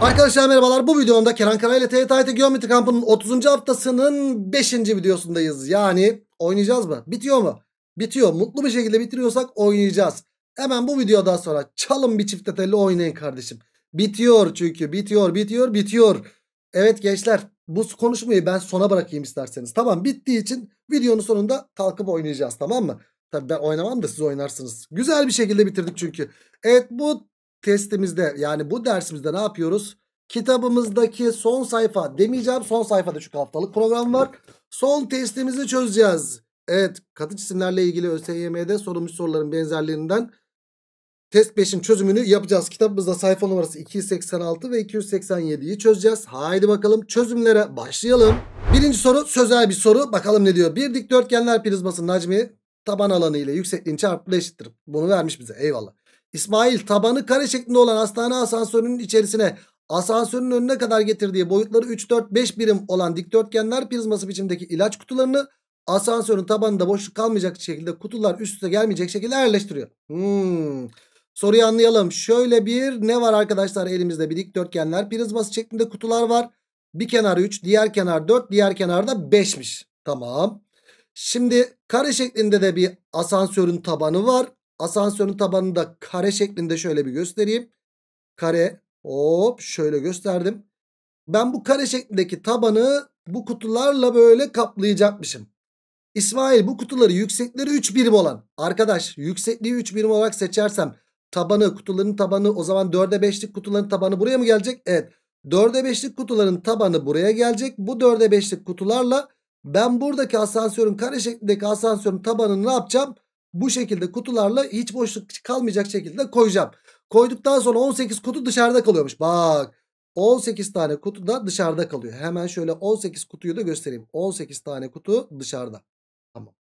Arkadaşlar merhabalar bu videomda Kenan Kara ile TYT Geometry Kampı'nın 30. haftasının 5. videosundayız. Yani oynayacağız mı? Bitiyor mu? Bitiyor. Mutlu bir şekilde bitiriyorsak oynayacağız. Hemen bu videodan sonra çalın bir çift telli oynayın kardeşim. Bitiyor çünkü bitiyor bitiyor bitiyor. Evet gençler bu konuşmayı ben sona bırakayım isterseniz. Tamam bittiği için videonun sonunda kalkıp oynayacağız tamam mı? Tabii ben oynamam da siz oynarsınız. Güzel bir şekilde bitirdik çünkü. Evet bu testimizde yani bu dersimizde ne yapıyoruz? Kitabımızdaki son sayfa demeyeceğim son sayfada şu haftalık program var. Son testimizi çözeceğiz. Evet katı cisimlerle ilgili ÖSYM'de sorulmuş soruların benzerlerinden test 5'in çözümünü yapacağız. Kitabımızda sayfa numarası 286 ve 287'yi çözeceğiz. Haydi bakalım çözümlere başlayalım. Birinci soru sözel bir soru. Bakalım ne diyor? Bir dikdörtgenler prizmasının hacmi taban alanı ile yüksekliğin çarpımı eşittir. Bunu vermiş bize eyvallah. İsmail tabanı kare şeklinde olan hastane asansörünün içerisine asansörün önüne kadar getirdiği boyutları 3, 4, 5 birim olan dikdörtgenler prizması biçimdeki ilaç kutularını asansörün tabanında boşluk kalmayacak şekilde kutular üst üste gelmeyecek şekilde yerleştiriyor. Hmm. Soruyu anlayalım. Şöyle bir ne var arkadaşlar elimizde bir dikdörtgenler prizması şeklinde kutular var. Bir kenarı 3 diğer kenar 4 diğer kenarda 5'miş. Tamam. Şimdi kare şeklinde de bir asansörün tabanı var. Asansörün tabanını da kare şeklinde şöyle bir göstereyim. Kare hop şöyle gösterdim. Ben bu kare şeklindeki tabanı bu kutularla böyle kaplayacakmışım. İsmail bu kutuları yüksekleri 3 birim olan. Arkadaş yüksekliği 3 birim olarak seçersem tabanı kutuların tabanı o zaman 4'e 5'lik kutuların tabanı buraya mı gelecek? Evet 4'e 5'lik kutuların tabanı buraya gelecek. Bu 4'e 5'lik kutularla ben buradaki asansörün kare şeklindeki asansörün tabanını ne yapacağım? bu şekilde kutularla hiç boşluk kalmayacak şekilde koyacağım. Koyduktan sonra 18 kutu dışarıda kalıyormuş. Bak 18 tane kutu da dışarıda kalıyor. Hemen şöyle 18 kutuyu da göstereyim. 18 tane kutu dışarıda. Tamam.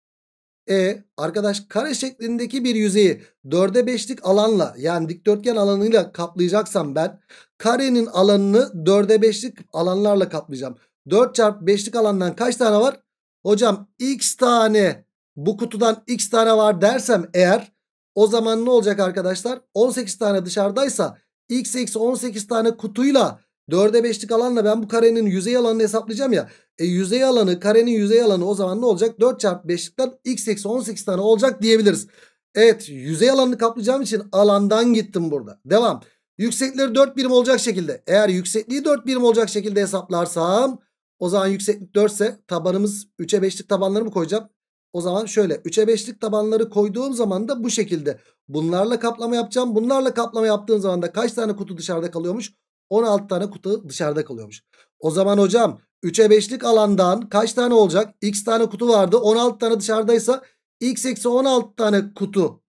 E arkadaş kare şeklindeki bir yüzeyi 4'e 5'lik alanla yani dikdörtgen alanıyla kaplayacaksam ben karenin alanını 4'e 5'lik alanlarla kaplayacağım. 4 çarpı 5'lik alandan kaç tane var? Hocam x tane bu kutudan x tane var dersem eğer o zaman ne olacak arkadaşlar? 18 tane dışarıdaysa x x 18 tane kutuyla 4'e 5'lik alanla ben bu karenin yüzey alanını hesaplayacağım ya. E yüzey alanı karenin yüzey alanı o zaman ne olacak? 4 çarpı 5'likten x x 18 tane olacak diyebiliriz. Evet yüzey alanını kaplayacağım için alandan gittim burada. Devam. Yüksekleri 4 birim olacak şekilde. Eğer yüksekliği 4 birim olacak şekilde hesaplarsam o zaman yükseklik 4 ise tabanımız 3'e 5'lik mı koyacağım. O zaman şöyle 3'e 5'lik tabanları koyduğum zaman da bu şekilde. Bunlarla kaplama yapacağım. Bunlarla kaplama yaptığım zaman da kaç tane kutu dışarıda kalıyormuş? 16 tane kutu dışarıda kalıyormuş. O zaman hocam 3'e 5'lik alandan kaç tane olacak? X tane kutu vardı. 16 tane dışarıdaysa x eksi 16 tane kutu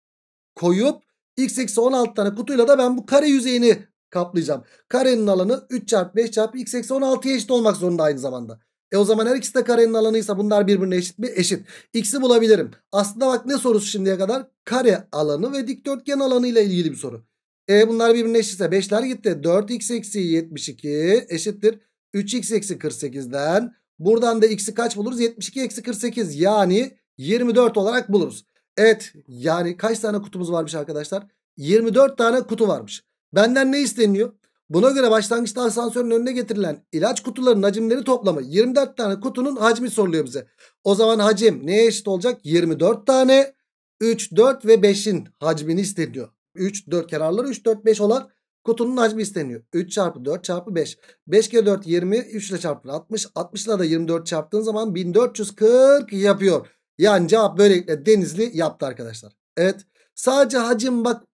koyup x eksi 16 tane kutuyla da ben bu kare yüzeyini kaplayacağım. Karenin alanı 3 çarpı 5 çarpı x eksi 16'ya eşit olmak zorunda aynı zamanda. E o zaman her ikisi de karenin alanıysa bunlar birbirine eşit mi? Eşit. X'i bulabilirim. Aslında bak ne sorusu şimdiye kadar? Kare alanı ve dikdörtgen alanı ile ilgili bir soru. E bunlar birbirine eşitse 5'ler gitti. 4x eksi 72 eşittir. 3x eksi 48'den. Buradan da x'i kaç buluruz? 72 eksi 48 yani 24 olarak buluruz. Evet yani kaç tane kutumuz varmış arkadaşlar? 24 tane kutu varmış. Benden ne isteniyor? Buna göre başlangıçta asansörün önüne getirilen ilaç kutularının hacimleri toplamı 24 tane kutunun hacmi soruluyor bize. O zaman hacim neye eşit olacak? 24 tane 3, 4 ve 5'in hacmini isteniyor. 3, 4 kenarları 3, 4, 5 olan kutunun hacmi isteniyor. 3 çarpı 4 çarpı 5. 5 kere 4 20, 3 ile çarpın 60. 60 ile de 24 çarptığın zaman 1440 yapıyor. Yani cevap böylelikle Denizli yaptı arkadaşlar. Evet sadece hacim bak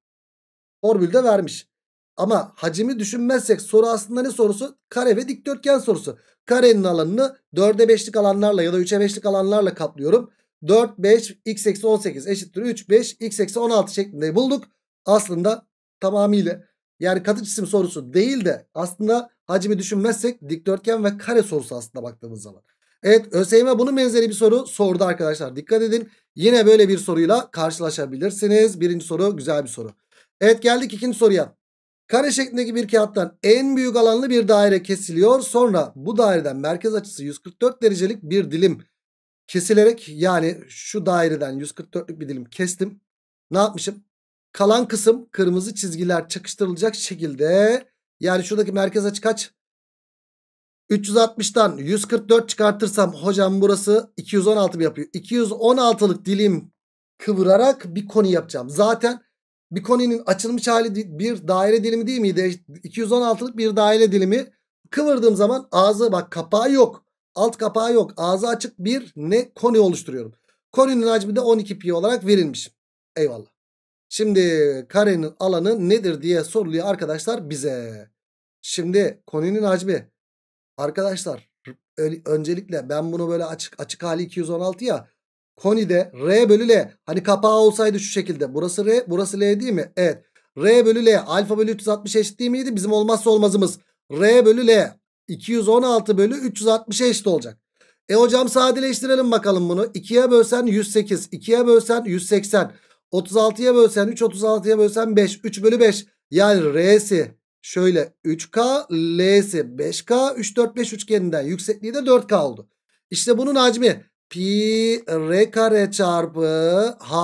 formülde vermiş. Ama hacimi düşünmezsek soru aslında ne sorusu? Kare ve dikdörtgen sorusu. Karenin alanını 4'e 5'lik alanlarla ya da 3'e 5'lik alanlarla kaplıyorum. 4, 5, x eksi 18 eşittir 3, 5, x eksi 16 şeklinde bulduk. Aslında tamamıyla yani katı cisim sorusu değil de aslında hacimi düşünmezsek dikdörtgen ve kare sorusu aslında baktığımız zaman. Evet ÖSYM e bunun benzeri bir soru sordu arkadaşlar. Dikkat edin yine böyle bir soruyla karşılaşabilirsiniz. Birinci soru güzel bir soru. Evet geldik ikinci soruya. Kare şeklindeki bir kağıttan en büyük alanlı bir daire kesiliyor. Sonra bu daireden merkez açısı 144 derecelik bir dilim kesilerek yani şu daireden 144'lük bir dilim kestim. Ne yapmışım? Kalan kısım kırmızı çizgiler çakıştırılacak şekilde yani şuradaki merkez açı kaç? 360'tan 144 çıkartırsam hocam burası 216 mi yapıyor? 216'lık dilim kıvırarak bir koni yapacağım. Zaten bir koninin açılmış hali bir daire dilimi değil miydi? 216'lık bir daire dilimi. Kıvırdığım zaman ağzı bak kapağı yok. Alt kapağı yok. Ağzı açık bir ne koni oluşturuyorum. Koninin hacmi de 12 pi olarak verilmiş. Eyvallah. Şimdi karenin alanı nedir diye soruluyor arkadaşlar bize. Şimdi koninin hacmi. Arkadaşlar öncelikle ben bunu böyle açık açık hali 216 ya. Koni'de R bölü L. Hani kapağı olsaydı şu şekilde. Burası R burası L değil mi? Evet. R bölü L alfa bölü 360 eşit değil miydi? Bizim olmazsa olmazımız. R bölü L 216 bölü 360 eşit olacak. E hocam sadeleştirelim bakalım bunu. 2'ye bölsen 108. 2'ye bölsen 180. 36'ya bölsen 3. 36'ya bölsen 5. 3 bölü 5. Yani R'si şöyle 3K. L'si 5K. 3, 4, 5 üçgeninden yüksekliği de 4K oldu. İşte bunun hacmi pi r kare çarpı h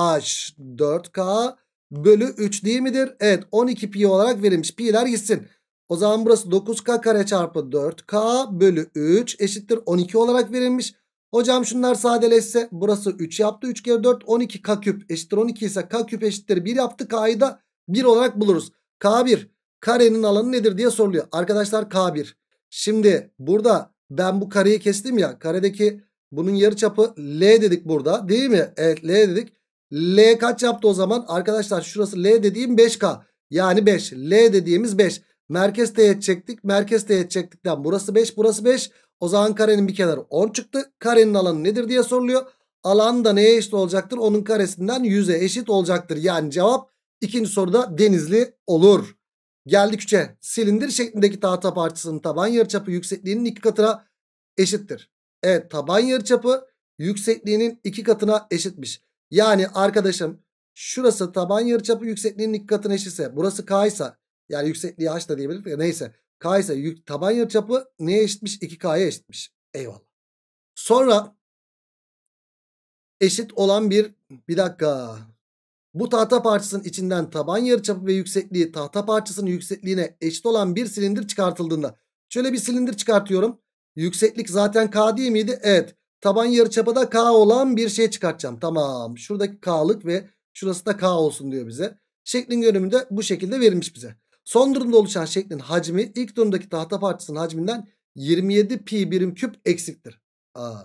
4k bölü 3 değil midir? Evet 12 pi olarak verilmiş. Pi'ler gitsin. O zaman burası 9k kare çarpı 4k bölü 3 eşittir 12 olarak verilmiş. Hocam şunlar sadeleşse burası 3 yaptı. 3 kere 4 12 k küp eşittir 12 ise k küp eşittir 1 yaptı. K'yı da 1 olarak buluruz. K1 karenin alanı nedir diye soruluyor. Arkadaşlar K1. Şimdi burada ben bu kareyi kestim ya. Karedeki bunun yarıçapı L dedik burada değil mi? Evet L dedik. L kaç yaptı o zaman? Arkadaşlar şurası L dediğim 5K. Yani 5. L dediğimiz 5. Merkez teğet çektik. Merkez teğet çektikten burası 5 burası 5. O zaman karenin bir kenarı 10 çıktı. Karenin alanı nedir diye soruluyor. Alan da neye eşit olacaktır? Onun karesinden 100'e eşit olacaktır. Yani cevap ikinci soruda denizli olur. Geldik 3'e. Silindir şeklindeki tahta parçasının taban yarıçapı yüksekliğinin iki katına eşittir. Evet taban yarıçapı yüksekliğinin iki katına eşitmiş. Yani arkadaşım şurası taban yarıçapı yüksekliğinin iki katına eşitse burası k ise yani yüksekliği h da diyebiliriz ya neyse k ise yük, taban yarıçapı neye eşitmiş? 2k'ya eşitmiş. Eyvallah. Sonra eşit olan bir bir dakika bu tahta parçasının içinden taban yarıçapı ve yüksekliği tahta parçasının yüksekliğine eşit olan bir silindir çıkartıldığında şöyle bir silindir çıkartıyorum. Yükseklik zaten k değil miydi? Evet. Taban yarıçapı da k olan bir şey çıkartacağım. Tamam. Şuradaki k'lık ve şurası da k olsun diyor bize. Şeklin görünümü de bu şekilde verilmiş bize. Son durumda oluşan şeklin hacmi ilk durumdaki tahta parçasının hacminden 27 pi birim küp eksiktir. Aa.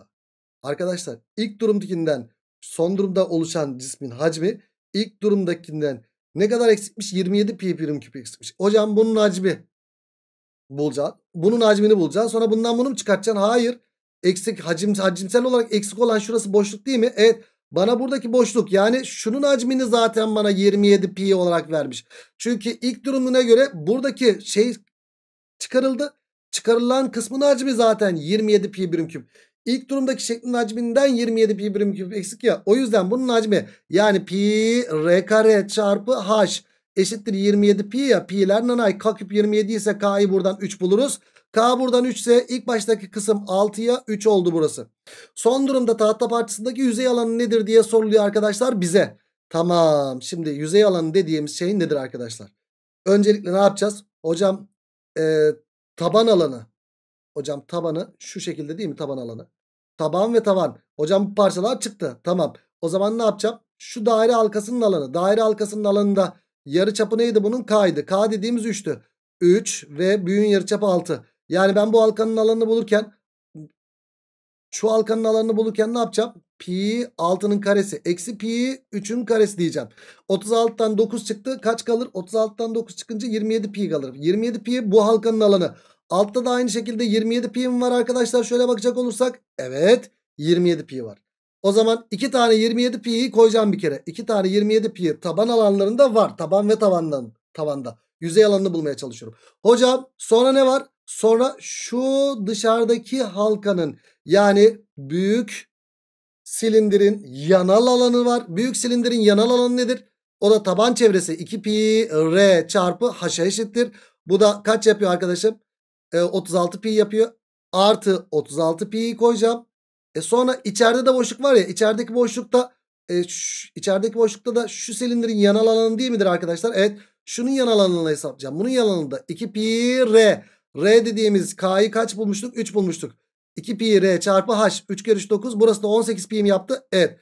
Arkadaşlar ilk durumdakinden son durumda oluşan cismin hacmi ilk durumdakinden ne kadar eksikmiş? 27 pi birim küp eksikmiş. Hocam bunun hacmi bulacaksın. Bunun hacmini bulacaksın. Sonra bundan bunu mu çıkartacaksın? Hayır. Eksik hacim, hacimsel olarak eksik olan şurası boşluk değil mi? Evet. Bana buradaki boşluk yani şunun hacmini zaten bana 27 pi olarak vermiş. Çünkü ilk durumuna göre buradaki şey çıkarıldı. Çıkarılan kısmın hacmi zaten 27 pi birim küp. İlk durumdaki şeklin hacminden 27 pi birim küp eksik ya. O yüzden bunun hacmi yani pi r kare çarpı h eşittir 27 pi ya pi'ler nanay k küp 27 ise k'yı buradan 3 buluruz. K buradan 3 ise ilk baştaki kısım 6'ya 3 oldu burası. Son durumda tahta parçasındaki yüzey alanı nedir diye soruluyor arkadaşlar bize. Tamam şimdi yüzey alanı dediğimiz şey nedir arkadaşlar? Öncelikle ne yapacağız? Hocam e, taban alanı. Hocam tabanı şu şekilde değil mi taban alanı? Taban ve tavan. Hocam bu parçalar çıktı. Tamam. O zaman ne yapacağım? Şu daire halkasının alanı. Daire halkasının alanında Yarı çapı neydi bunun? K'ydı. K dediğimiz 3'tü. 3 ve büyüğün çapı 6. Yani ben bu halkanın alanını bulurken şu halkanın alanını bulurken ne yapacağım? Pi 6'nın karesi eksi pi 3'ün karesi diyeceğim. 36'tan 9 çıktı. Kaç kalır? 36'tan 9 çıkınca 27 pi kalır. 27 pi bu halkanın alanı. Altta da aynı şekilde 27 pi'm var arkadaşlar. Şöyle bakacak olursak evet 27 pi var. O zaman 2 tane 27 pi'yi koyacağım bir kere. 2 tane 27 pi taban alanlarında var. Taban ve tavandan, tavanda. Yüzey alanını bulmaya çalışıyorum. Hocam sonra ne var? Sonra şu dışarıdaki halkanın yani büyük silindirin yanal alanı var. Büyük silindirin yanal alanı nedir? O da taban çevresi 2 pi r çarpı h'a eşittir. Bu da kaç yapıyor arkadaşım? E, 36 pi yapıyor. Artı 36 pi koyacağım. E sonra içeride de boşluk var ya içerideki boşlukta e, şu, içerideki boşlukta da şu silindirin yanal alanı değil midir arkadaşlar? Evet şunun yanal alanını hesaplayacağım. Bunun yanal alanında 2 pi r. R dediğimiz k'yı kaç bulmuştuk? 3 bulmuştuk. 2 pi r çarpı h. 3 kere 3 9. Burası da 18 pi'm yaptı. Evet.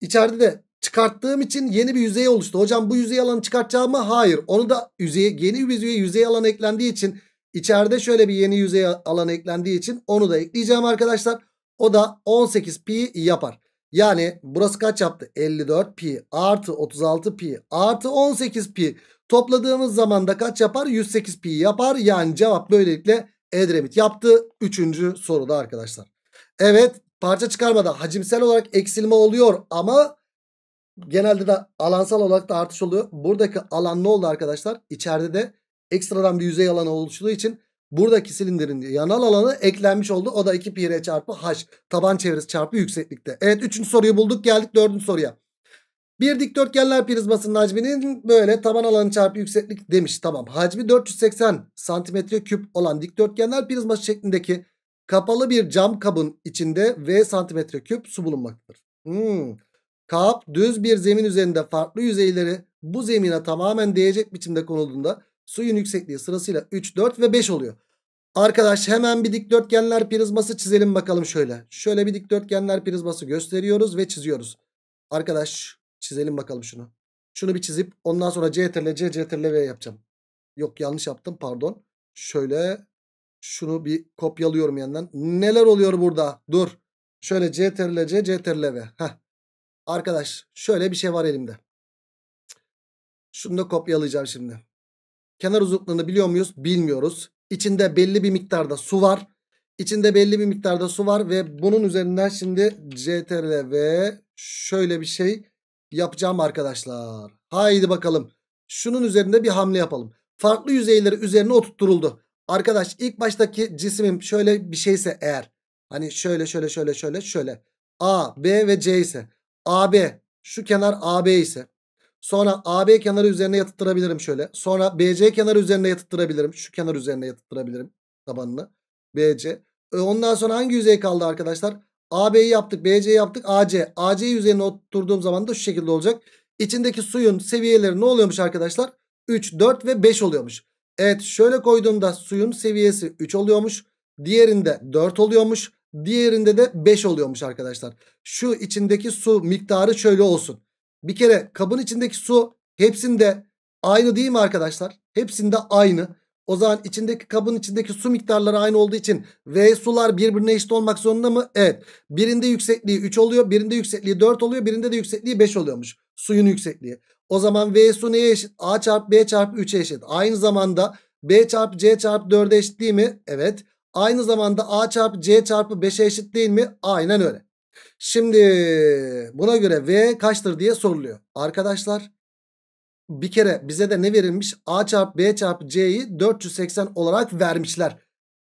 İçeride de çıkarttığım için yeni bir yüzey oluştu. Hocam bu yüzey alanı çıkartacağım mı? Hayır. Onu da yüzeye, yeni bir yüzeye yüzey alanı eklendiği için içeride şöyle bir yeni yüzey alanı eklendiği için onu da ekleyeceğim arkadaşlar. O da 18 pi yapar. Yani burası kaç yaptı? 54 pi artı 36 pi artı 18 pi. Topladığımız zaman da kaç yapar? 108 pi yapar. Yani cevap böylelikle Edremit yaptı. Üçüncü soruda arkadaşlar. Evet parça çıkarmada hacimsel olarak eksilme oluyor ama genelde de alansal olarak da artış oluyor. Buradaki alan ne oldu arkadaşlar? İçeride de ekstradan bir yüzey alanı oluştuğu için buradaki silindirin yanal alanı eklenmiş oldu. O da 2 pi r çarpı h taban çevresi çarpı yükseklikte. Evet 3. soruyu bulduk geldik 4. soruya. Bir dikdörtgenler prizmasının hacminin böyle taban alanı çarpı yükseklik demiş. Tamam hacmi 480 santimetre küp olan dikdörtgenler prizması şeklindeki kapalı bir cam kabın içinde v santimetre küp su bulunmaktadır. Hmm. Kap düz bir zemin üzerinde farklı yüzeyleri bu zemine tamamen değecek biçimde konulduğunda Suyun yüksekliği sırasıyla 3, 4 ve 5 oluyor. Arkadaş hemen bir dikdörtgenler prizması çizelim bakalım şöyle. Şöyle bir dikdörtgenler prizması gösteriyoruz ve çiziyoruz. Arkadaş çizelim bakalım şunu. Şunu bir çizip ondan sonra C etirle C etirle V yapacağım. Yok yanlış yaptım pardon. Şöyle şunu bir kopyalıyorum yandan. Neler oluyor burada? Dur. Şöyle C etirle C etirle V. Heh. Arkadaş şöyle bir şey var elimde. Şunu da kopyalayacağım şimdi. Kenar uzunluğunu biliyor muyuz? Bilmiyoruz. İçinde belli bir miktarda su var. İçinde belli bir miktarda su var ve bunun üzerinden şimdi CTRL ve şöyle bir şey yapacağım arkadaşlar. Haydi bakalım. Şunun üzerinde bir hamle yapalım. Farklı yüzeyleri üzerine oturtturuldu. Arkadaş ilk baştaki cisimim şöyle bir şeyse eğer. Hani şöyle şöyle şöyle şöyle şöyle. A, B ve C ise. AB şu kenar AB ise. Sonra AB kenarı üzerine yatıttırabilirim şöyle. Sonra BC kenarı üzerine yatıttırabilirim. Şu kenar üzerine yatıttırabilirim tabanını. BC. E ondan sonra hangi yüzey kaldı arkadaşlar? AB'yi yaptık, BC'yi yaptık, AC. AC yüzeyine oturduğum zaman da şu şekilde olacak. İçindeki suyun seviyeleri ne oluyormuş arkadaşlar? 3, 4 ve 5 oluyormuş. Evet şöyle koyduğumda suyun seviyesi 3 oluyormuş. Diğerinde 4 oluyormuş. Diğerinde de 5 oluyormuş arkadaşlar. Şu içindeki su miktarı şöyle olsun. Bir kere kabın içindeki su hepsinde aynı değil mi arkadaşlar? Hepsinde aynı. O zaman içindeki kabın içindeki su miktarları aynı olduğu için V sular birbirine eşit olmak zorunda mı? Evet. Birinde yüksekliği 3 oluyor. Birinde yüksekliği 4 oluyor. Birinde de yüksekliği 5 oluyormuş. Suyun yüksekliği. O zaman V su neye eşit? A çarpı B çarpı 3'e eşit. Aynı zamanda B çarpı C çarpı 4'e eşit değil mi? Evet. Aynı zamanda A çarpı C çarpı 5'e eşit değil mi? Aynen öyle. Şimdi buna göre V kaçtır diye soruluyor. Arkadaşlar bir kere bize de ne verilmiş? A çarpı B çarpı C'yi 480 olarak vermişler.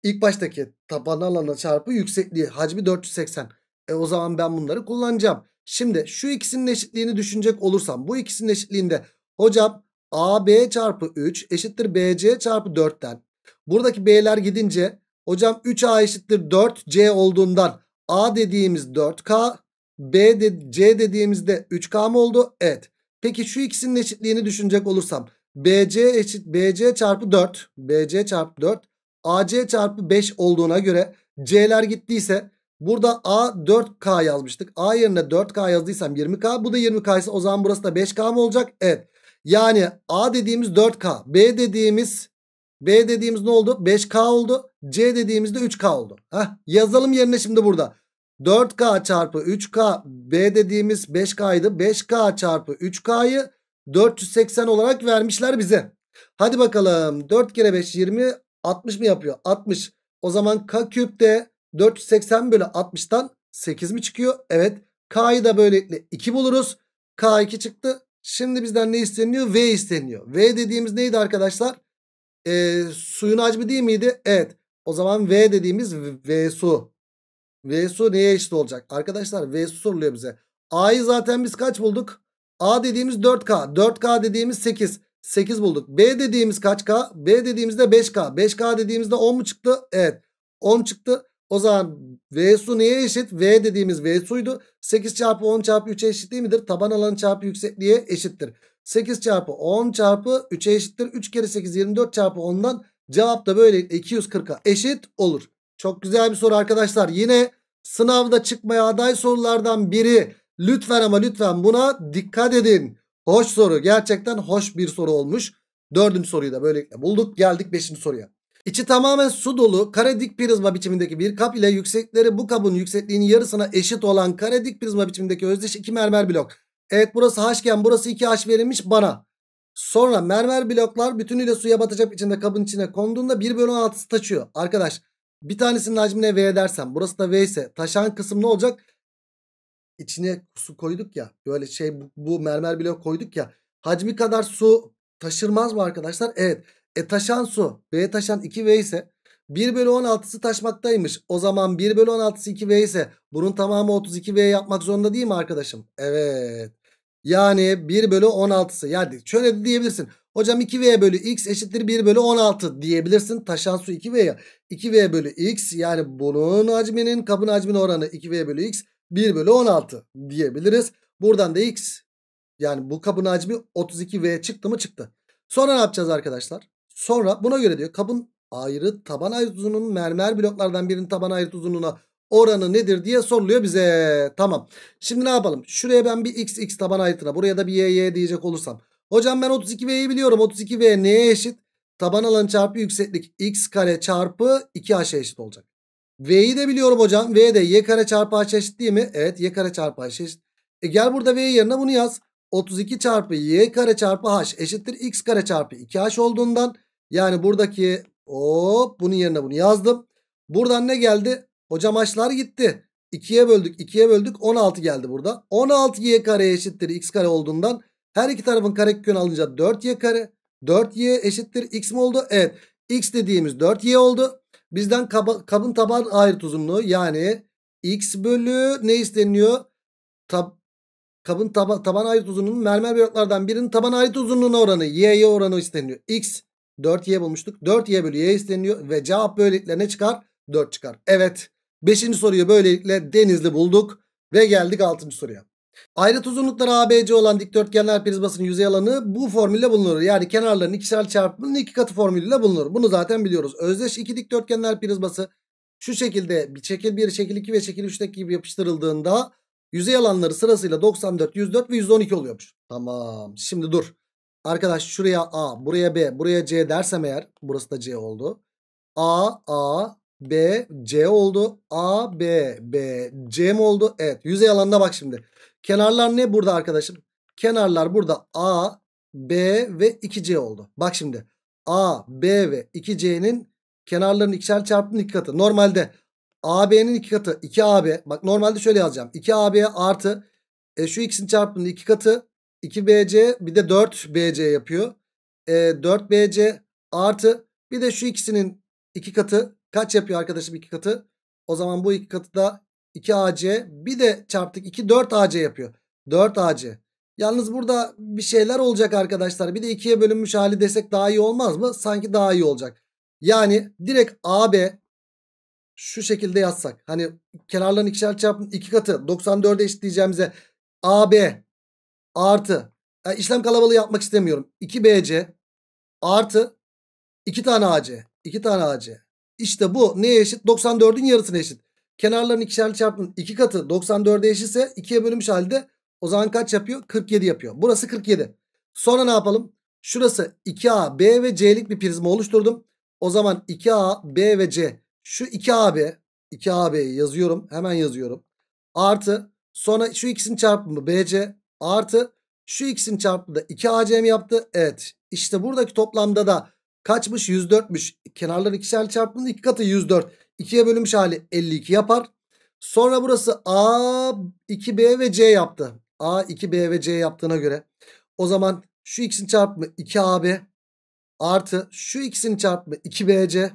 İlk baştaki taban alanı çarpı yüksekliği hacmi 480. E o zaman ben bunları kullanacağım. Şimdi şu ikisinin eşitliğini düşünecek olursam bu ikisinin eşitliğinde hocam AB çarpı 3 eşittir BC çarpı 4'ten. Buradaki B'ler gidince hocam 3A eşittir 4C olduğundan A dediğimiz 4K. B de, C dediğimizde 3K mı oldu? Evet. Peki şu ikisinin eşitliğini düşünecek olursam. BC eşit BC çarpı 4. BC çarpı 4. AC çarpı 5 olduğuna göre C'ler gittiyse burada A 4K yazmıştık. A yerine 4K yazdıysam 20K. Bu da 20K ise o zaman burası da 5K mı olacak? Evet. Yani A dediğimiz 4K. B dediğimiz B dediğimiz ne oldu? 5K oldu. C dediğimizde 3K oldu. Heh, yazalım yerine şimdi burada. 4K çarpı 3K B dediğimiz 5K'ydı. 5K çarpı 3K'yı 480 olarak vermişler bize. Hadi bakalım 4 kere 5 20 60 mı yapıyor? 60. O zaman K küp de 480 bölü 60'tan 8 mi çıkıyor? Evet. K'yı da böylelikle 2 buluruz. K2 çıktı. Şimdi bizden ne isteniyor? V isteniyor. V dediğimiz neydi arkadaşlar? E, suyun hacmi değil miydi? Evet. O zaman V dediğimiz V su. V su neye eşit olacak? Arkadaşlar V su soruluyor bize. A'yı zaten biz kaç bulduk? A dediğimiz 4K. 4K dediğimiz 8. 8 bulduk. B dediğimiz kaç K? B dediğimizde 5K. 5K dediğimizde 10 mu çıktı? Evet. 10 çıktı. O zaman V su neye eşit? V dediğimiz V suydu. 8 çarpı 10 çarpı 3'e eşit değil midir? Taban alanı çarpı yüksekliğe eşittir. 8 çarpı 10 çarpı 3'e eşittir. 3 kere 8 24 çarpı 10'dan cevap da böyle 240'a eşit olur. Çok güzel bir soru arkadaşlar. Yine sınavda çıkmaya aday sorulardan biri. Lütfen ama lütfen buna dikkat edin. Hoş soru. Gerçekten hoş bir soru olmuş. Dördüncü soruyu da böylelikle bulduk. Geldik beşinci soruya. İçi tamamen su dolu kare dik prizma biçimindeki bir kap ile yüksekleri bu kabın yüksekliğinin yarısına eşit olan kare dik prizma biçimindeki özdeş iki mermer blok. Evet burası haşken burası 2H verilmiş bana. Sonra mermer bloklar bütünüyle suya batacak içinde kabın içine konduğunda 1 bölü 16'sı taşıyor. Arkadaş bir tanesinin hacmine V dersen burası da V ise taşan kısım ne olacak? İçine su koyduk ya böyle şey bu, bu mermer blok koyduk ya hacmi kadar su taşırmaz mı arkadaşlar? Evet. E taşan su V taşan 2V ise 1 bölü 16'sı taşmaktaymış. O zaman 1 bölü 16'sı 2V ise bunun tamamı 32V yapmak zorunda değil mi arkadaşım? Evet. Yani 1 bölü 16'sı. Yani şöyle de diyebilirsin. Hocam 2V bölü X eşittir 1 bölü 16 diyebilirsin. Taşan su 2 ya 2V bölü X yani bunun hacminin kabın hacmin oranı 2V bölü X 1 bölü 16 diyebiliriz. Buradan da X yani bu kabın hacmi 32V çıktı mı çıktı. Sonra ne yapacağız arkadaşlar? Sonra buna göre diyor kabın ayrıt taban ayrıt uzunluğunun mermer bloklardan birinin taban ayrıt uzunluğuna oranı nedir diye soruluyor bize. Tamam. Şimdi ne yapalım? Şuraya ben bir x x taban ayrıtına buraya da bir y y diyecek olursam. Hocam ben 32v'yi biliyorum. 32v neye eşit? Taban alanı çarpı yükseklik x kare çarpı 2h eşit olacak. V'yi de biliyorum hocam. V de y kare çarpı h eşit değil mi? Evet y kare çarpı h eşit. E gel burada v yerine bunu yaz. 32 çarpı y kare çarpı h eşittir x kare çarpı 2h olduğundan yani buradaki Hop bunun yerine bunu yazdım. Buradan ne geldi? Hocam açlar gitti. 2'ye böldük 2'ye böldük 16 geldi burada. 16y kare eşittir x kare olduğundan her iki tarafın karekökünü alınca 4y kare. 4y eşittir x mi oldu? Evet. x dediğimiz 4y oldu. Bizden kaba, kabın taban ayrıt uzunluğu yani x bölü ne isteniyor? Tab kabın taba, taban ayrıt uzunluğunun mermer bloklardan birinin taban ayrıt uzunluğuna oranı y'ye oranı isteniyor. x 4y bulmuştuk. 4y bölü y isteniyor ve cevap böylelikle ne çıkar? 4 çıkar. Evet. 5. soruyu böylelikle Denizli bulduk ve geldik 6. soruya. Ayrıt uzunlukları ABC olan dikdörtgenler prizmasının yüzey alanı bu formülle bulunur. Yani kenarların ikişer çarpımının iki katı formülüyle bulunur. Bunu zaten biliyoruz. Özdeş iki dikdörtgenler prizması şu şekilde bir şekil 1, şekil 2 ve şekil 3'teki gibi yapıştırıldığında yüzey alanları sırasıyla 94, 104 ve 112 oluyormuş. Tamam. Şimdi dur. Arkadaş şuraya A, buraya B, buraya C dersem eğer burası da C oldu. A, A, B, C oldu. A, B, B, C mi oldu? Evet. Yüzey alanına bak şimdi. Kenarlar ne burada arkadaşım? Kenarlar burada A, B ve 2C oldu. Bak şimdi. A, B ve 2C'nin kenarlarının ikişer çarpımın iki katı. Normalde AB'nin iki katı 2AB. Bak normalde şöyle yazacağım. 2AB artı e, şu x'in çarpımının iki katı 2BC bir de 4BC yapıyor. 4BC e, artı bir de şu ikisinin iki katı kaç yapıyor arkadaşım iki katı? O zaman bu iki katı da 2AC bir de çarptık 2 4AC yapıyor. 4AC. Yalnız burada bir şeyler olacak arkadaşlar. Bir de ikiye bölünmüş hali desek daha iyi olmaz mı? Sanki daha iyi olacak. Yani direkt AB şu şekilde yazsak. Hani kenarların ikişer çarpımın iki katı 94'e eşitleyeceğimize AB artı yani e, işlem kalabalığı yapmak istemiyorum. 2BC artı 2 tane AC. 2 tane AC. İşte bu neye eşit? 94'ün yarısına eşit. Kenarların ikişerli çarpımın 2 iki katı 94'e eşitse 2'ye bölünmüş halde o zaman kaç yapıyor? 47 yapıyor. Burası 47. Sonra ne yapalım? Şurası 2A, B ve C'lik bir prizma oluşturdum. O zaman 2A, B ve C. Şu 2AB, 2AB'yi yazıyorum. Hemen yazıyorum. Artı sonra şu ikisinin çarpımı BC artı şu x'in çarpımı da 2acm yaptı. Evet işte buradaki toplamda da kaçmış 104'müş. Kenarları ikişer çarpımının iki katı 104. 2'ye bölünmüş hali 52 yapar. Sonra burası A, 2B ve C yaptı. A, 2B ve C yaptığına göre. O zaman şu x'in çarpımı 2AB artı şu x'in çarpımı 2BC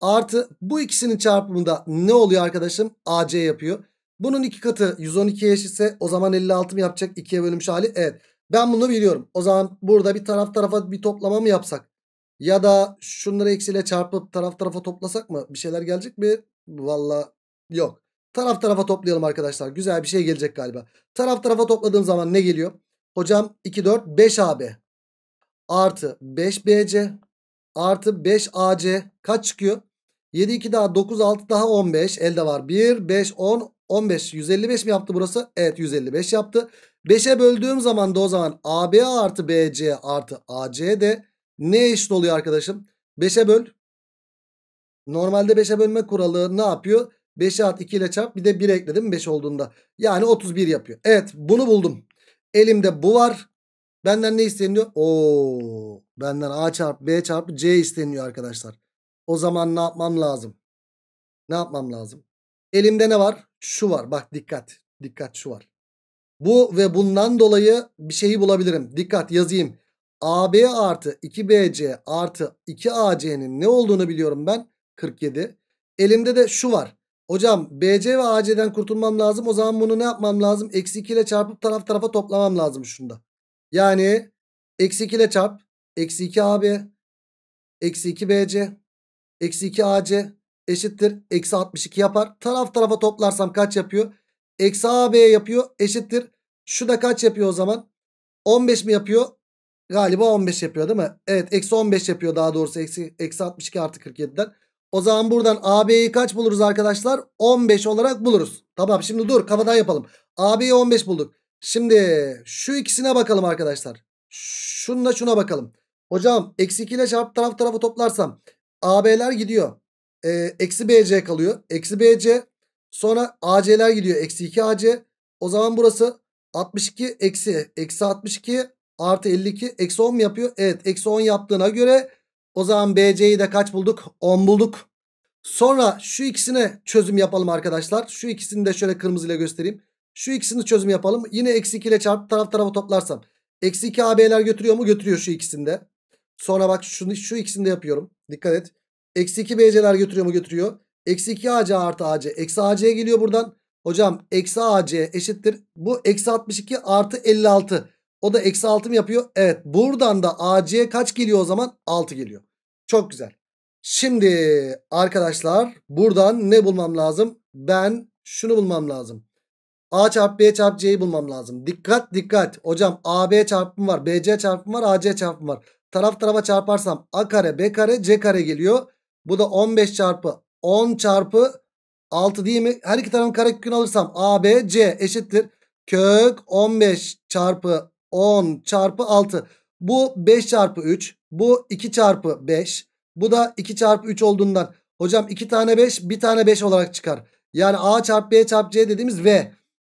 artı bu ikisinin çarpımında ne oluyor arkadaşım? AC yapıyor. Bunun iki katı 112 eşitse o zaman 56 mı yapacak 2'ye bölünmüş hali? Evet. Ben bunu biliyorum. O zaman burada bir taraf tarafa bir toplama mı yapsak? Ya da şunları eksiyle çarpıp taraf tarafa toplasak mı? Bir şeyler gelecek mi? Valla yok. Taraf tarafa toplayalım arkadaşlar. Güzel bir şey gelecek galiba. Taraf tarafa topladığım zaman ne geliyor? Hocam 2, 4, 5 AB artı 5 BC artı 5 AC kaç çıkıyor? 7, 2 daha 9, 6 daha 15 elde var. 1, 5, 10, 15 155 mi yaptı burası? Evet 155 yaptı. 5'e böldüğüm zaman da o zaman AB artı BC artı AC de ne eşit oluyor arkadaşım? 5'e böl. Normalde 5'e bölme kuralı ne yapıyor? 5'e at 2 ile çarp bir de 1 ekledim 5 olduğunda. Yani 31 yapıyor. Evet bunu buldum. Elimde bu var. Benden ne isteniyor? Oo, benden A çarp B çarp C isteniyor arkadaşlar. O zaman ne yapmam lazım? Ne yapmam lazım? Elimde ne var? şu var. Bak dikkat. Dikkat şu var. Bu ve bundan dolayı bir şeyi bulabilirim. Dikkat yazayım. AB artı 2BC artı 2AC'nin ne olduğunu biliyorum ben. 47. Elimde de şu var. Hocam BC ve AC'den kurtulmam lazım. O zaman bunu ne yapmam lazım? Eksi 2 ile çarpıp taraf tarafa toplamam lazım şunda. Yani eksi 2 ile çarp. Eksi 2 AB. Eksi 2 BC. Eksi 2 AC eşittir. Eksi 62 yapar. Taraf tarafa toplarsam kaç yapıyor? Eksi AB yapıyor eşittir. Şu da kaç yapıyor o zaman? 15 mi yapıyor? Galiba 15 yapıyor değil mi? Evet eksi 15 yapıyor daha doğrusu. Eksi, eksi 62 artı 47'den. O zaman buradan AB'yi kaç buluruz arkadaşlar? 15 olarak buluruz. Tamam şimdi dur kafadan yapalım. AB'yi 15 bulduk. Şimdi şu ikisine bakalım arkadaşlar. Şununla şuna bakalım. Hocam eksi 2 ile çarp taraf tarafı toplarsam AB'ler gidiyor. Ee, eksi BC kalıyor. Eksi BC sonra AC'ler gidiyor. Eksi 2 AC. O zaman burası 62 eksi eksi 62 artı 52 eksi 10 mu yapıyor? Evet eksi 10 yaptığına göre o zaman BC'yi de kaç bulduk? 10 bulduk. Sonra şu ikisine çözüm yapalım arkadaşlar. Şu ikisini de şöyle kırmızıyla göstereyim. Şu ikisini çözüm yapalım. Yine eksi 2 ile çarp taraf tarafa toplarsam. Eksi 2 AB'ler götürüyor mu? Götürüyor şu ikisinde. Sonra bak şunu, şu ikisini de yapıyorum. Dikkat et. Eksi 2 BC'ler götürüyor mu götürüyor. Eksi 2 AC artı AC. Eksi AC'ye geliyor buradan. Hocam eksi AC eşittir. Bu eksi 62 artı 56. O da eksi 6 mı yapıyor? Evet. Buradan da AC'ye kaç geliyor o zaman? 6 geliyor. Çok güzel. Şimdi arkadaşlar buradan ne bulmam lazım? Ben şunu bulmam lazım. A çarpı B çarpı C'yi bulmam lazım. Dikkat dikkat. Hocam AB çarpım var. BC çarpım var. AC çarpım var. Taraf tarafa çarparsam A kare B kare C kare geliyor. Bu da 15 çarpı 10 çarpı 6 değil mi? Her iki tarafın karekökünü alırsam ABC eşittir. Kök 15 çarpı 10 çarpı 6. Bu 5 çarpı 3. Bu 2 çarpı 5. Bu da 2 çarpı 3 olduğundan. Hocam 2 tane 5 bir tane 5 olarak çıkar. Yani A çarpı B çarpı C dediğimiz V.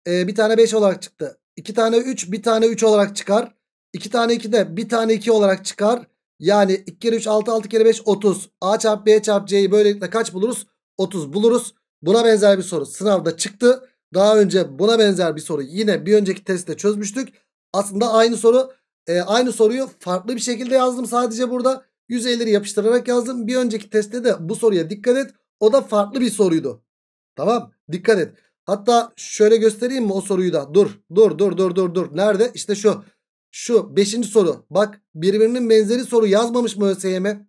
Ee, bir tane 5 olarak çıktı. 2 tane 3 bir tane 3 olarak çıkar. 2 tane 2 de bir tane 2 olarak çıkar. Yani 2 kere 3 6 6 kere 5 30. A çarp B çarp C'yi böylelikle kaç buluruz? 30 buluruz. Buna benzer bir soru sınavda çıktı. Daha önce buna benzer bir soru yine bir önceki testte çözmüştük. Aslında aynı soru e, aynı soruyu farklı bir şekilde yazdım sadece burada. 150'leri yapıştırarak yazdım. Bir önceki testte de bu soruya dikkat et. O da farklı bir soruydu. Tamam dikkat et. Hatta şöyle göstereyim mi o soruyu da? Dur dur dur dur dur dur. Nerede? İşte şu. Şu 5. soru. Bak birbirinin benzeri soru yazmamış mı ÖSYM?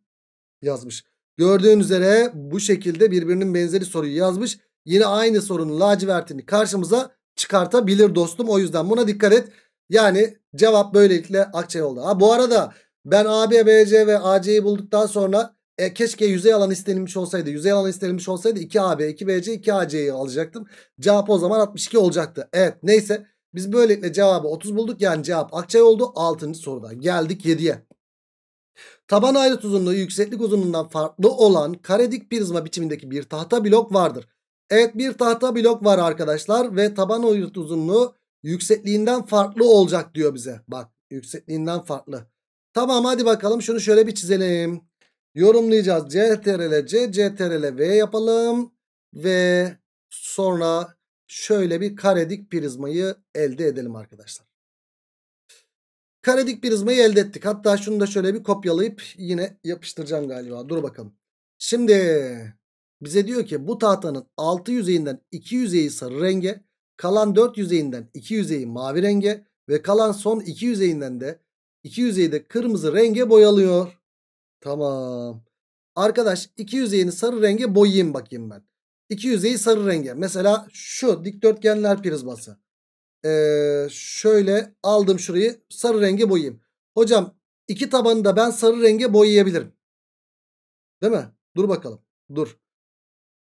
Yazmış. Gördüğün üzere bu şekilde birbirinin benzeri soruyu yazmış. Yine aynı sorunun lacivertini karşımıza çıkartabilir dostum. O yüzden buna dikkat et. Yani cevap böylelikle akçe oldu. Ha, bu arada ben AB, BC ve AC'yi bulduktan sonra e, keşke yüzey alan istenilmiş olsaydı. Yüzey alan istenilmiş olsaydı 2AB, 2BC, 2AC'yi alacaktım. Cevap o zaman 62 olacaktı. Evet neyse biz böylelikle cevabı 30 bulduk. Yani cevap Akçay oldu. 6. soruda. Geldik 7'ye. Taban ayrıt uzunluğu yükseklik uzunluğundan farklı olan karedik prizma biçimindeki bir tahta blok vardır. Evet bir tahta blok var arkadaşlar ve taban ayrıt uzunluğu yüksekliğinden farklı olacak diyor bize. Bak yüksekliğinden farklı. Tamam hadi bakalım şunu şöyle bir çizelim. Yorumlayacağız. CTRL C, CTRL V yapalım. Ve sonra şöyle bir karedik prizmayı elde edelim arkadaşlar. Karedik prizmayı elde ettik. Hatta şunu da şöyle bir kopyalayıp yine yapıştıracağım galiba. Dur bakalım. Şimdi bize diyor ki bu tahtanın 6 yüzeyinden 2 yüzeyi sarı renge, kalan 4 yüzeyinden 2 yüzeyi mavi renge ve kalan son 2 yüzeyinden de 2 yüzeyi de kırmızı renge boyalıyor. Tamam. Arkadaş iki yüzeyini sarı renge boyayayım bakayım ben. İki yüzeyi sarı renge. Mesela şu dikdörtgenler prizması. Ee, şöyle aldım şurayı sarı renge boyayayım. Hocam iki tabanı da ben sarı renge boyayabilirim. Değil mi? Dur bakalım. Dur.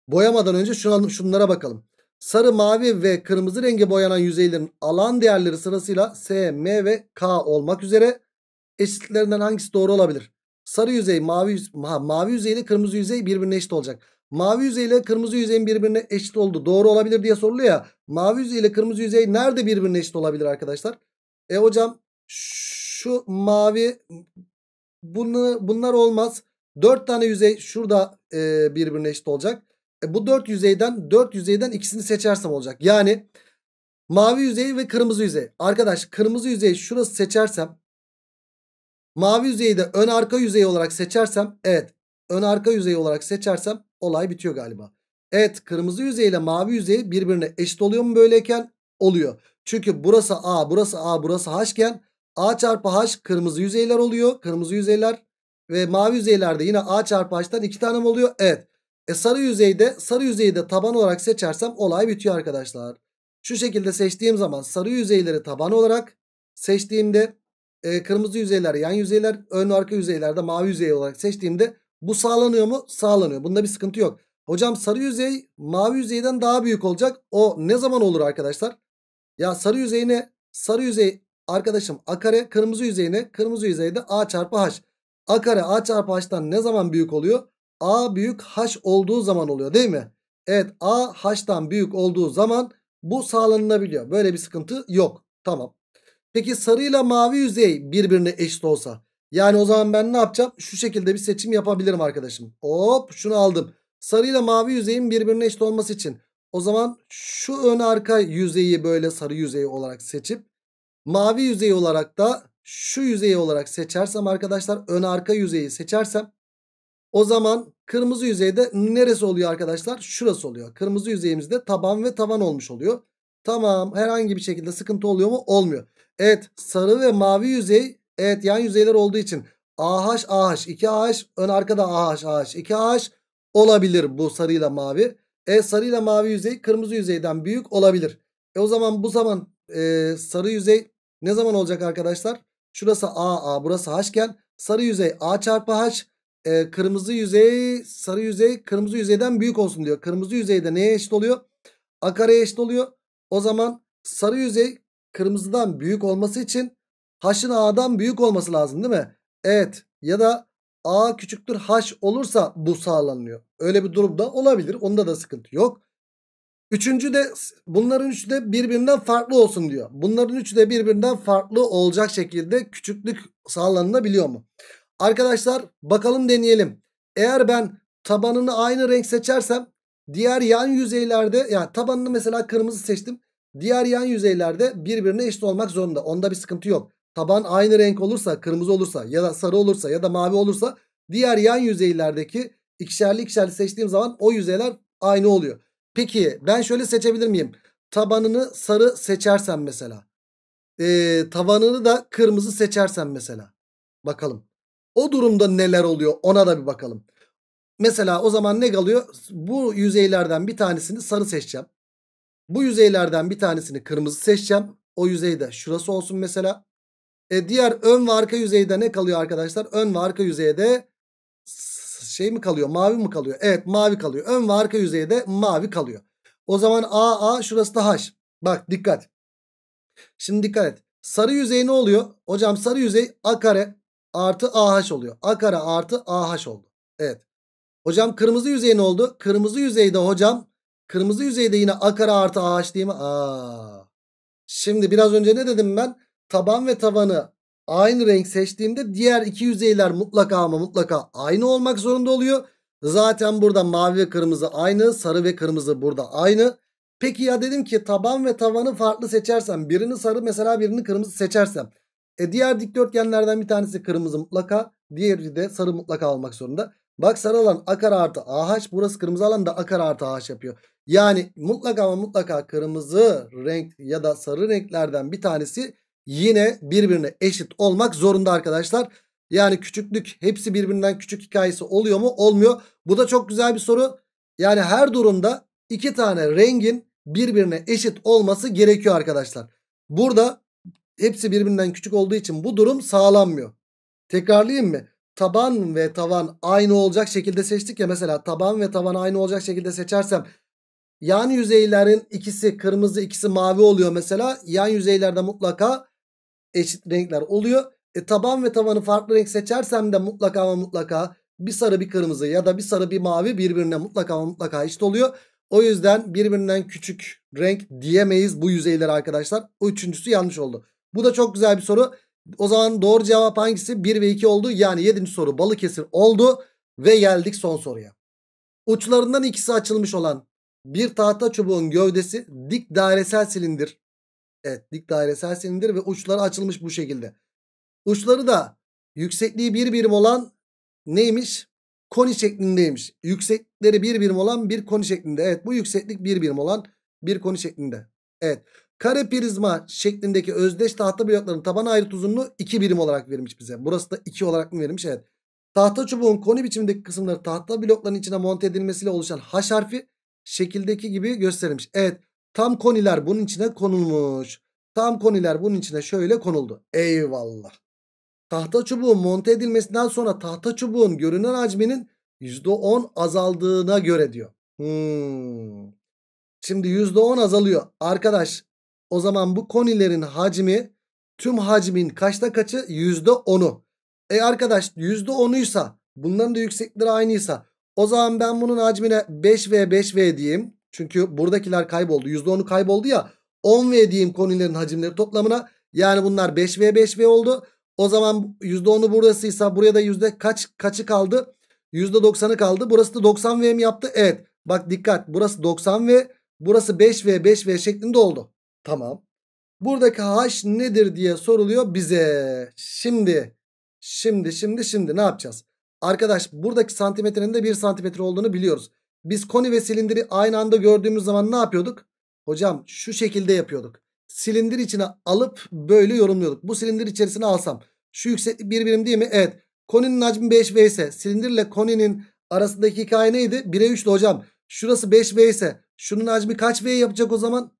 Boyamadan önce şuna, şunlara bakalım. Sarı, mavi ve kırmızı renge boyanan yüzeylerin alan değerleri sırasıyla S, M ve K olmak üzere eşitlerinden hangisi doğru olabilir? Sarı yüzey, mavi, ha, mavi yüzey ile kırmızı yüzey birbirine eşit olacak. Mavi yüzey ile kırmızı yüzeyin birbirine eşit oldu. Doğru olabilir diye soruluyor ya. Mavi yüzey ile kırmızı yüzey nerede birbirine eşit olabilir arkadaşlar? E hocam şu mavi bunu, bunlar olmaz. 4 tane yüzey şurada e, birbirine eşit olacak. E, bu 4 yüzeyden 4 yüzeyden ikisini seçersem olacak. Yani mavi yüzey ve kırmızı yüzey. Arkadaş kırmızı yüzeyi şurası seçersem mavi yüzeyi de ön arka yüzey olarak seçersem evet ön arka yüzey olarak seçersem olay bitiyor galiba. Evet kırmızı yüzey ile mavi yüzey birbirine eşit oluyor mu böyleyken? Oluyor. Çünkü burası A burası A burası H iken A çarpı H kırmızı yüzeyler oluyor. Kırmızı yüzeyler ve mavi yüzeylerde yine A çarpı H'tan iki tane mi oluyor? Evet. E sarı yüzeyde sarı yüzeyi de taban olarak seçersem olay bitiyor arkadaşlar. Şu şekilde seçtiğim zaman sarı yüzeyleri taban olarak seçtiğimde e, kırmızı yüzeyler yan yüzeyler ön arka yüzeylerde mavi yüzey olarak seçtiğimde bu sağlanıyor mu? Sağlanıyor. Bunda bir sıkıntı yok. Hocam sarı yüzey mavi yüzeyden daha büyük olacak. O ne zaman olur arkadaşlar? Ya sarı yüzey ne? Sarı yüzey arkadaşım a kare kırmızı yüzey ne? Kırmızı yüzeyde a çarpı h. A kare a çarpı h'tan ne zaman büyük oluyor? A büyük h olduğu zaman oluyor değil mi? Evet a h'tan büyük olduğu zaman bu sağlanabiliyor. Böyle bir sıkıntı yok. Tamam. Peki sarıyla mavi yüzey birbirine eşit olsa yani o zaman ben ne yapacağım? Şu şekilde bir seçim yapabilirim arkadaşım. Hop şunu aldım. Sarıyla mavi yüzeyin birbirine eşit olması için. O zaman şu ön arka yüzeyi böyle sarı yüzeyi olarak seçip mavi yüzeyi olarak da şu yüzeyi olarak seçersem arkadaşlar ön arka yüzeyi seçersem o zaman kırmızı yüzeyde neresi oluyor arkadaşlar? Şurası oluyor. Kırmızı yüzeyimizde taban ve tavan olmuş oluyor. Tamam herhangi bir şekilde sıkıntı oluyor mu? Olmuyor. Evet sarı ve mavi yüzey Evet yan yüzeyler olduğu için AH AH 2AH ön arkada AH AH 2AH olabilir bu sarıyla mavi. E sarıyla mavi yüzey kırmızı yüzeyden büyük olabilir. E o zaman bu zaman e, sarı yüzey ne zaman olacak arkadaşlar? Şurası A A burası H iken sarı yüzey A çarpı H e, kırmızı yüzey sarı yüzey kırmızı yüzeyden büyük olsun diyor. Kırmızı yüzeyde neye eşit oluyor? A kareye eşit oluyor. O zaman sarı yüzey kırmızıdan büyük olması için H'ın A'dan büyük olması lazım değil mi? Evet. Ya da A küçüktür H olursa bu sağlanıyor. Öyle bir durumda olabilir. Onda da sıkıntı yok. Üçüncü de bunların üçü de birbirinden farklı olsun diyor. Bunların üçü de birbirinden farklı olacak şekilde küçüklük sağlanabiliyor mu? Arkadaşlar bakalım deneyelim. Eğer ben tabanını aynı renk seçersem diğer yan yüzeylerde yani tabanını mesela kırmızı seçtim. Diğer yan yüzeylerde birbirine eşit olmak zorunda. Onda bir sıkıntı yok taban aynı renk olursa kırmızı olursa ya da sarı olursa ya da mavi olursa diğer yan yüzeylerdeki ikişerli ikişerli seçtiğim zaman o yüzeyler aynı oluyor. Peki ben şöyle seçebilir miyim? Tabanını sarı seçersem mesela. E, tavanını da kırmızı seçersem mesela. Bakalım. O durumda neler oluyor ona da bir bakalım. Mesela o zaman ne kalıyor? Bu yüzeylerden bir tanesini sarı seçeceğim. Bu yüzeylerden bir tanesini kırmızı seçeceğim. O yüzey de şurası olsun mesela. E diğer ön ve arka yüzeyde ne kalıyor arkadaşlar? Ön ve arka yüzeyde şey mi kalıyor? Mavi mi kalıyor? Evet mavi kalıyor. Ön ve arka yüzeyde mavi kalıyor. O zaman AA şurası da H. Bak dikkat. Şimdi dikkat et. Sarı yüzey ne oluyor? Hocam sarı yüzey A kare artı AH oluyor. A kare artı AH oldu. Evet. Hocam kırmızı yüzey ne oldu? Kırmızı yüzeyde hocam kırmızı yüzeyde yine A kare artı AH değil mi? Aa. Şimdi biraz önce ne dedim ben? taban ve tavanı aynı renk seçtiğimde diğer iki yüzeyler mutlaka ama mutlaka aynı olmak zorunda oluyor. Zaten burada mavi ve kırmızı aynı. Sarı ve kırmızı burada aynı. Peki ya dedim ki taban ve tavanı farklı seçersem birini sarı mesela birini kırmızı seçersem. E diğer dikdörtgenlerden bir tanesi kırmızı mutlaka diğeri de sarı mutlaka olmak zorunda. Bak sarı alan A kare artı AH burası kırmızı alan da A kare artı AH yapıyor. Yani mutlaka ama mutlaka kırmızı renk ya da sarı renklerden bir tanesi yine birbirine eşit olmak zorunda arkadaşlar. Yani küçüklük hepsi birbirinden küçük hikayesi oluyor mu? Olmuyor. Bu da çok güzel bir soru. Yani her durumda iki tane rengin birbirine eşit olması gerekiyor arkadaşlar. Burada hepsi birbirinden küçük olduğu için bu durum sağlanmıyor. Tekrarlayayım mı? Taban ve tavan aynı olacak şekilde seçtik ya mesela taban ve tavan aynı olacak şekilde seçersem yan yüzeylerin ikisi kırmızı ikisi mavi oluyor mesela yan yüzeylerde mutlaka eşit renkler oluyor. E taban ve tavanı farklı renk seçersem de mutlaka ama mutlaka bir sarı bir kırmızı ya da bir sarı bir mavi birbirine mutlaka ama mutlaka eşit oluyor. O yüzden birbirinden küçük renk diyemeyiz bu yüzeyleri arkadaşlar. O üçüncüsü yanlış oldu. Bu da çok güzel bir soru. O zaman doğru cevap hangisi? 1 ve 2 oldu. Yani 7. soru Balıkesir oldu. Ve geldik son soruya. Uçlarından ikisi açılmış olan bir tahta çubuğun gövdesi dik dairesel silindir Evet dik dairesel silindir ve uçları açılmış bu şekilde. Uçları da yüksekliği bir birim olan neymiş? Koni şeklindeymiş. Yüksekleri bir birim olan bir koni şeklinde. Evet bu yükseklik bir birim olan bir koni şeklinde. Evet. Kare prizma şeklindeki özdeş tahta blokların taban ayrıt uzunluğu iki birim olarak verilmiş bize. Burası da iki olarak mı verilmiş? Evet. Tahta çubuğun koni biçimindeki kısımları tahta blokların içine monte edilmesiyle oluşan H harfi şekildeki gibi gösterilmiş. Evet. Tam koniler bunun içine konulmuş. Tam koniler bunun içine şöyle konuldu. Eyvallah. Tahta çubuğun monte edilmesinden sonra tahta çubuğun görünen hacminin %10 azaldığına göre diyor. Hmm. Şimdi %10 azalıyor. Arkadaş o zaman bu konilerin hacmi tüm hacmin kaçta kaçı? %10'u. E arkadaş %10'uysa bunların da yüksekleri aynıysa o zaman ben bunun hacmine 5V 5V diyeyim. Çünkü buradakiler kayboldu. %10'u kayboldu ya. 10V diyeyim konilerin hacimleri toplamına. Yani bunlar 5V 5V oldu. O zaman %10'u buradasıysa, buraya da yüzde kaç kaçı kaldı? %90'ı kaldı. Burası da 90V mi yaptı? Evet. Bak dikkat. Burası 90V. Burası 5V 5V şeklinde oldu. Tamam. Buradaki H nedir diye soruluyor bize. Şimdi şimdi şimdi şimdi ne yapacağız? Arkadaş buradaki santimetrenin de 1 santimetre olduğunu biliyoruz. Biz koni ve silindiri aynı anda gördüğümüz zaman ne yapıyorduk? Hocam şu şekilde yapıyorduk. Silindir içine alıp böyle yorumluyorduk. Bu silindir içerisine alsam. Şu yükseklik bir birim değil mi? Evet. Koninin hacmi 5V ise silindirle koninin arasındaki hikaye neydi? 1'e 3'lü hocam. Şurası 5V ise şunun hacmi kaç V yapacak o zaman?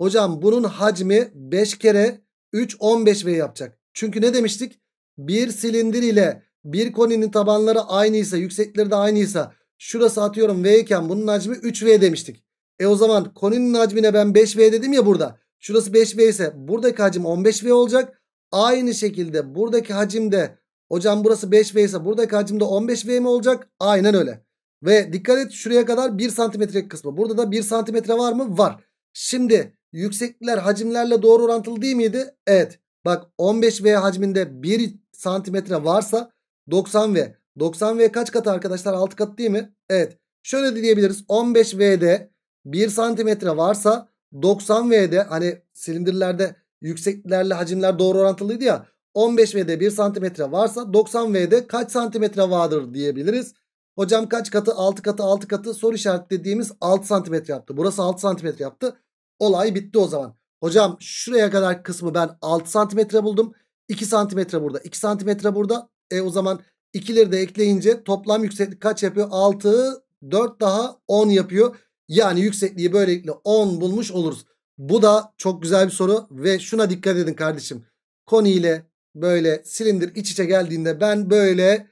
Hocam bunun hacmi 5 kere 3 15 V yapacak. Çünkü ne demiştik? Bir silindir ile bir koninin tabanları aynıysa yüksekleri de aynıysa Şurası atıyorum V iken bunun hacmi 3V demiştik. E o zaman koninin hacmine ben 5V dedim ya burada. Şurası 5V ise buradaki hacim 15V olacak. Aynı şekilde buradaki hacimde hocam burası 5V ise buradaki hacimde 15V mi olacak? Aynen öyle. Ve dikkat et şuraya kadar 1 santimetre kısmı. Burada da 1 santimetre var mı? Var. Şimdi yükseklikler hacimlerle doğru orantılı değil miydi? Evet. Bak 15V hacminde 1 santimetre varsa 90V 90 V kaç kat arkadaşlar? 6 kat değil mi? Evet. Şöyle diyebiliriz. 15 V'de 1 santimetre varsa 90 V'de hani silindirlerde yükseklerle hacimler doğru orantılıydı ya. 15 V'de 1 santimetre varsa 90 V'de kaç santimetre vardır diyebiliriz. Hocam kaç katı? 6 katı 6 katı soru işareti dediğimiz 6 santimetre yaptı. Burası 6 santimetre yaptı. Olay bitti o zaman. Hocam şuraya kadar kısmı ben 6 santimetre buldum. 2 santimetre burada 2 santimetre burada. E o zaman İkileri de ekleyince toplam yükseklik kaç yapıyor? 6, 4 daha 10 yapıyor. Yani yüksekliği böylelikle 10 bulmuş oluruz. Bu da çok güzel bir soru ve şuna dikkat edin kardeşim. Koni ile böyle silindir iç içe geldiğinde ben böyle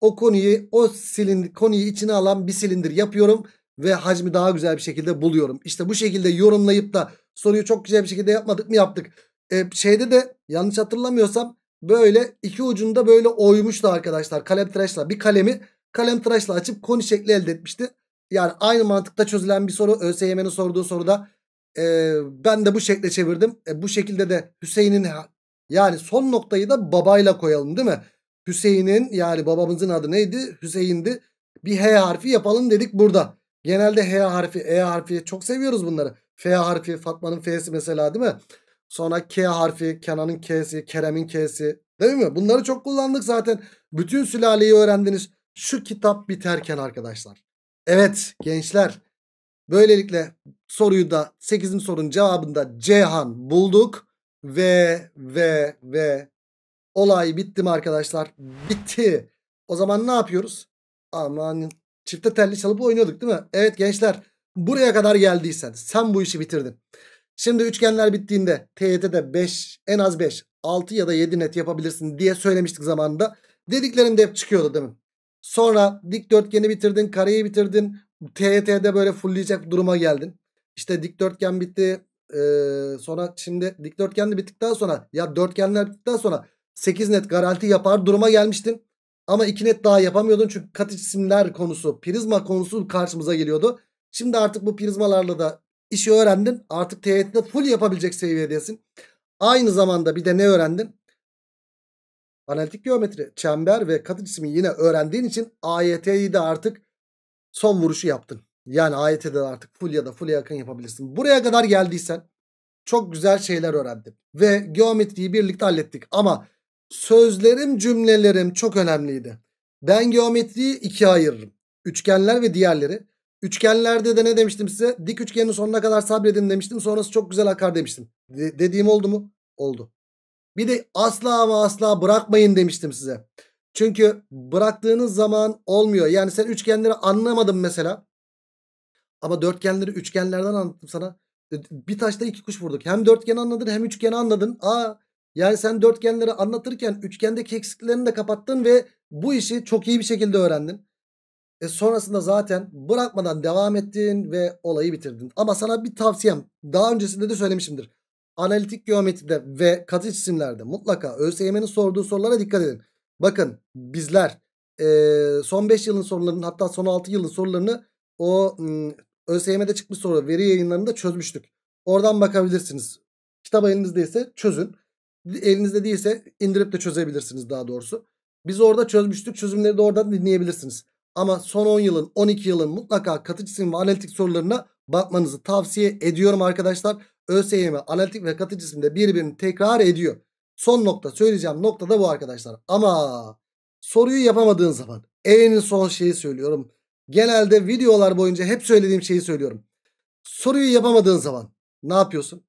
o konuyu o silindir konuyu içine alan bir silindir yapıyorum ve hacmi daha güzel bir şekilde buluyorum. İşte bu şekilde yorumlayıp da soruyu çok güzel bir şekilde yapmadık mı yaptık. Ee, şeyde de yanlış hatırlamıyorsam Böyle iki ucunda böyle oymuştu arkadaşlar kalem tıraşla. Bir kalemi kalem tıraşla açıp koni şekli elde etmişti. Yani aynı mantıkta çözülen bir soru ÖSYM'nin sorduğu soruda e, ben de bu şekle çevirdim. E, bu şekilde de Hüseyin'in yani son noktayı da babayla koyalım değil mi? Hüseyin'in yani babamızın adı neydi? Hüseyin'di. Bir H harfi yapalım dedik burada. Genelde H harfi, E harfi çok seviyoruz bunları. F harfi, Fatma'nın F'si mesela değil mi? Sonra K harfi, Kenan'ın K'si, Kerem'in K'si. Değil mi? Bunları çok kullandık zaten. Bütün sülaleyi öğrendiniz. Şu kitap biterken arkadaşlar. Evet gençler. Böylelikle soruyu da 8. sorunun cevabında Cehan bulduk. Ve ve ve olay bitti mi arkadaşlar? Bitti. O zaman ne yapıyoruz? Aman çifte telli çalıp oynuyorduk değil mi? Evet gençler buraya kadar geldiysen sen bu işi bitirdin. Şimdi üçgenler bittiğinde TYT'de 5 en az 5 6 ya da 7 net yapabilirsin diye söylemiştik zamanında. Dediklerim de hep çıkıyordu değil mi? Sonra dikdörtgeni bitirdin, kareyi bitirdin. TYT'de böyle fullleyecek duruma geldin. İşte dikdörtgen bitti. Ee, sonra şimdi dikdörtgen de bittikten sonra ya dörtgenler bittikten sonra 8 net garanti yapar duruma gelmiştin. Ama 2 net daha yapamıyordun çünkü kat isimler konusu, prizma konusu karşımıza geliyordu. Şimdi artık bu prizmalarla da İşi öğrendin. Artık TYT'de full yapabilecek seviyedesin. Aynı zamanda bir de ne öğrendin? Analitik geometri, çember ve katı cismi yine öğrendiğin için AYT'yi de artık son vuruşu yaptın. Yani AYT'de artık full ya da full yakın yapabilirsin. Buraya kadar geldiysen çok güzel şeyler öğrendim. Ve geometriyi birlikte hallettik. Ama sözlerim cümlelerim çok önemliydi. Ben geometriyi ikiye ayırırım. Üçgenler ve diğerleri. Üçgenlerde de ne demiştim size? Dik üçgenin sonuna kadar sabredin demiştim. Sonrası çok güzel akar demiştim. De dediğim oldu mu? Oldu. Bir de asla ama asla bırakmayın demiştim size. Çünkü bıraktığınız zaman olmuyor. Yani sen üçgenleri anlamadın mesela. Ama dörtgenleri üçgenlerden anlattım sana. E, bir taşta iki kuş vurduk. Hem dörtgeni anladın hem üçgeni anladın. Aa yani sen dörtgenleri anlatırken üçgendeki eksiklerini de kapattın ve bu işi çok iyi bir şekilde öğrendin. E sonrasında zaten bırakmadan devam ettin ve olayı bitirdin. Ama sana bir tavsiyem daha öncesinde de söylemişimdir. Analitik geometride ve katı cisimlerde mutlaka ÖSYM'nin sorduğu sorulara dikkat edin. Bakın bizler e, son 5 yılın sorularını hatta son 6 yılın sorularını o ÖSYM'de çıkmış soru veri yayınlarında çözmüştük. Oradan bakabilirsiniz. Kitap elinizdeyse çözün. Elinizde değilse indirip de çözebilirsiniz daha doğrusu. Biz orada çözmüştük. Çözümleri de oradan dinleyebilirsiniz. Ama son 10 yılın 12 yılın mutlaka katı cisim ve analitik sorularına bakmanızı tavsiye ediyorum arkadaşlar. ÖSYM analitik ve katı cisimde birbirini tekrar ediyor. Son nokta söyleyeceğim nokta da bu arkadaşlar. Ama soruyu yapamadığın zaman en son şeyi söylüyorum. Genelde videolar boyunca hep söylediğim şeyi söylüyorum. Soruyu yapamadığın zaman ne yapıyorsun?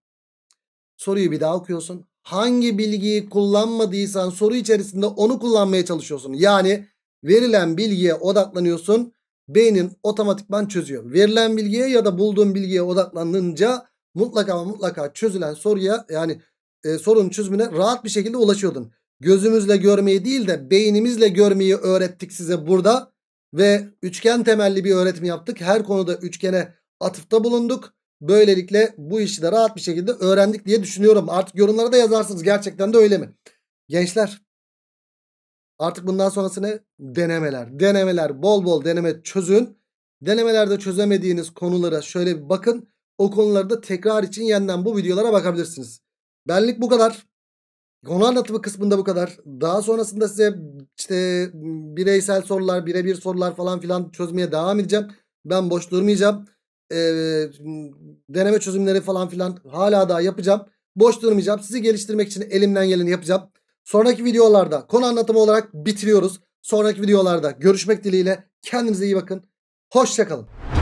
Soruyu bir daha okuyorsun. Hangi bilgiyi kullanmadıysan soru içerisinde onu kullanmaya çalışıyorsun. Yani Verilen bilgiye odaklanıyorsun. Beynin otomatikman çözüyor. Verilen bilgiye ya da bulduğun bilgiye odaklanınca mutlaka mutlaka çözülen soruya yani e, sorunun çözümüne rahat bir şekilde ulaşıyordun. Gözümüzle görmeyi değil de beynimizle görmeyi öğrettik size burada. Ve üçgen temelli bir öğretim yaptık. Her konuda üçgene atıfta bulunduk. Böylelikle bu işi de rahat bir şekilde öğrendik diye düşünüyorum. Artık yorumlara da yazarsınız. Gerçekten de öyle mi? Gençler Artık bundan sonrası ne? Denemeler. Denemeler bol bol deneme çözün. Denemelerde çözemediğiniz konulara şöyle bir bakın. O konularda tekrar için yeniden bu videolara bakabilirsiniz. Benlik bu kadar. Konu anlatımı kısmında bu kadar. Daha sonrasında size işte bireysel sorular, birebir sorular falan filan çözmeye devam edeceğim. Ben boş durmayacağım. Ee, deneme çözümleri falan filan hala daha yapacağım. Boş durmayacağım. Sizi geliştirmek için elimden geleni yapacağım. Sonraki videolarda konu anlatımı olarak bitiriyoruz. Sonraki videolarda görüşmek dileğiyle kendinize iyi bakın. Hoşçakalın.